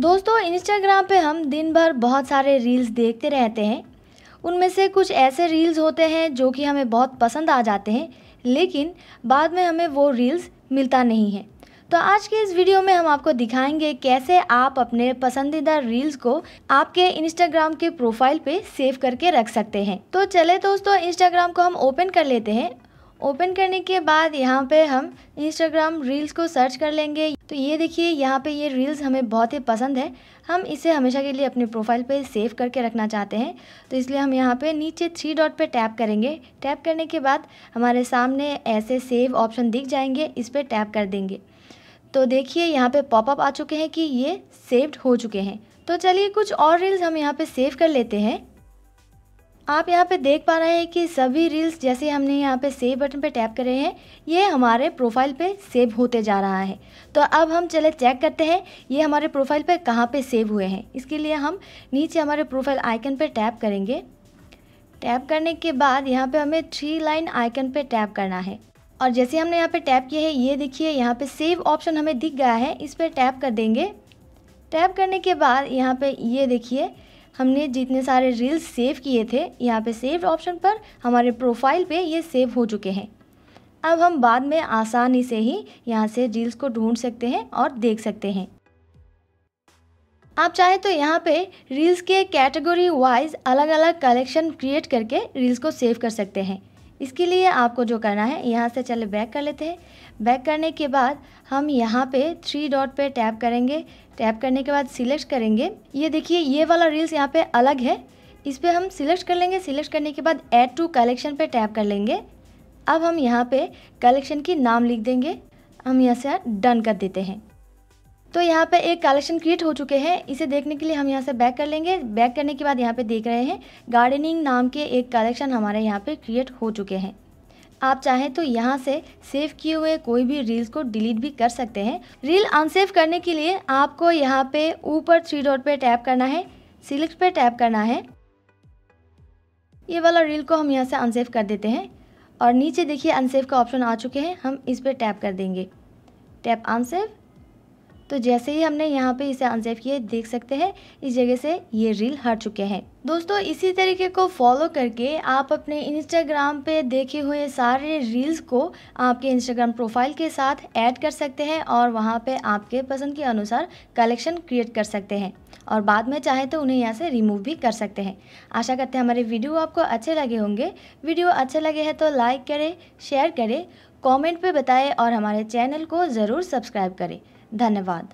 दोस्तों इंस्टाग्राम पे हम दिन भर बहुत सारे रील्स देखते रहते हैं उनमें से कुछ ऐसे रील्स होते हैं जो कि हमें बहुत पसंद आ जाते हैं लेकिन बाद में हमें वो रील्स मिलता नहीं है तो आज के इस वीडियो में हम आपको दिखाएंगे कैसे आप अपने पसंदीदा रील्स को आपके इंस्टाग्राम के प्रोफाइल पे सेव करके रख सकते हैं तो चले दोस्तों इंस्टाग्राम को हम ओपन कर लेते हैं ओपन करने के बाद यहाँ पे हम इंस्टाग्राम रील्स को सर्च कर लेंगे तो ये देखिए यहाँ पे ये रील्स हमें बहुत ही पसंद है हम इसे हमेशा के लिए अपने प्रोफाइल पे सेव करके रखना चाहते हैं तो इसलिए हम यहाँ पे नीचे थ्री डॉट पे टैप करेंगे टैप करने के बाद हमारे सामने ऐसे सेव ऑप्शन दिख जाएंगे इस पर टैप कर देंगे तो देखिए यहाँ पे पॉपअप आ चुके हैं कि ये सेव्ड हो चुके हैं तो चलिए कुछ और रील्स हम यहाँ पर सेव कर लेते हैं आप यहाँ पे देख पा रहे हैं कि सभी रील्स जैसे हमने यहाँ पे सेव बटन पे टैप करे हैं ये हमारे प्रोफाइल पे सेव होते जा रहा है तो अब हम चले चेक करते हैं ये हमारे प्रोफाइल पे कहाँ पे सेव हुए हैं इसके लिए हम नीचे हमारे प्रोफाइल आइकन पे टैप करेंगे टैप करने के बाद यहाँ पे हमें थ्री लाइन आइकन पर टैप करना है और जैसे हमने यहाँ पर टैप किया है ये देखिए यहाँ पर सेव ऑप्शन हमें दिख गया है इस पर टैप कर देंगे टैप करने के बाद यहाँ पर ये देखिए हमने जितने सारे रील्स सेव किए थे यहाँ पे सेव ऑप्शन पर हमारे प्रोफाइल पे ये सेव हो चुके हैं अब हम बाद में आसानी से ही यहाँ से रील्स को ढूंढ सकते हैं और देख सकते हैं आप चाहे तो यहाँ पे रील्स के कैटेगरी वाइज अलग अलग कलेक्शन क्रिएट करके रील्स को सेव कर सकते हैं इसके लिए आपको जो करना है यहाँ से चले बैक कर लेते हैं बैक करने के बाद हम यहाँ पे थ्री डॉट पे टैप करेंगे टैप करने के बाद सिलेक्ट करेंगे ये देखिए ये वाला रील्स यहाँ पे अलग है इस पर हम सिलेक्ट कर लेंगे सिलेक्ट करने के बाद एड टू कलेक्शन पे टैप कर लेंगे अब हम यहाँ पे कलेक्शन की नाम लिख देंगे हम यहाँ से डन कर देते हैं तो यहाँ पे एक कलेक्शन क्रिएट हो चुके हैं इसे देखने के लिए हम यहाँ से बैक कर लेंगे बैक करने के बाद यहाँ पे देख रहे हैं गार्डनिंग नाम के एक कलेक्शन हमारे यहाँ पे क्रिएट हो चुके हैं आप चाहें तो यहाँ से सेव किए हुए कोई भी रील्स को डिलीट भी कर सकते हैं रील अनसेव करने के लिए आपको यहाँ पे ऊपर थ्री डॉट पे टैप करना है सिलेक्ट पे टैप करना है ये वाला रील को हम यहाँ से अनसेव कर देते हैं और नीचे देखिए अनसेव का ऑप्शन आ चुके हैं हम इस पर टैप कर देंगे टैप अनसेव तो जैसे ही हमने यहाँ पे इसे अनसेव किया देख सकते हैं इस जगह से ये रील हट चुके हैं दोस्तों इसी तरीके को फॉलो करके आप अपने इंस्टाग्राम पे देखे हुए सारे रील्स को आपके इंस्टाग्राम प्रोफाइल के साथ ऐड कर सकते हैं और वहाँ पे आपके पसंद के अनुसार कलेक्शन क्रिएट कर सकते हैं और बाद में चाहे तो उन्हें यहाँ से रिमूव भी कर सकते हैं आशा करते हैं हमारे वीडियो आपको अच्छे लगे होंगे वीडियो अच्छे लगे हैं तो लाइक करें शेयर करें कॉमेंट पर बताएँ और हमारे चैनल को ज़रूर सब्सक्राइब करें धन्यवाद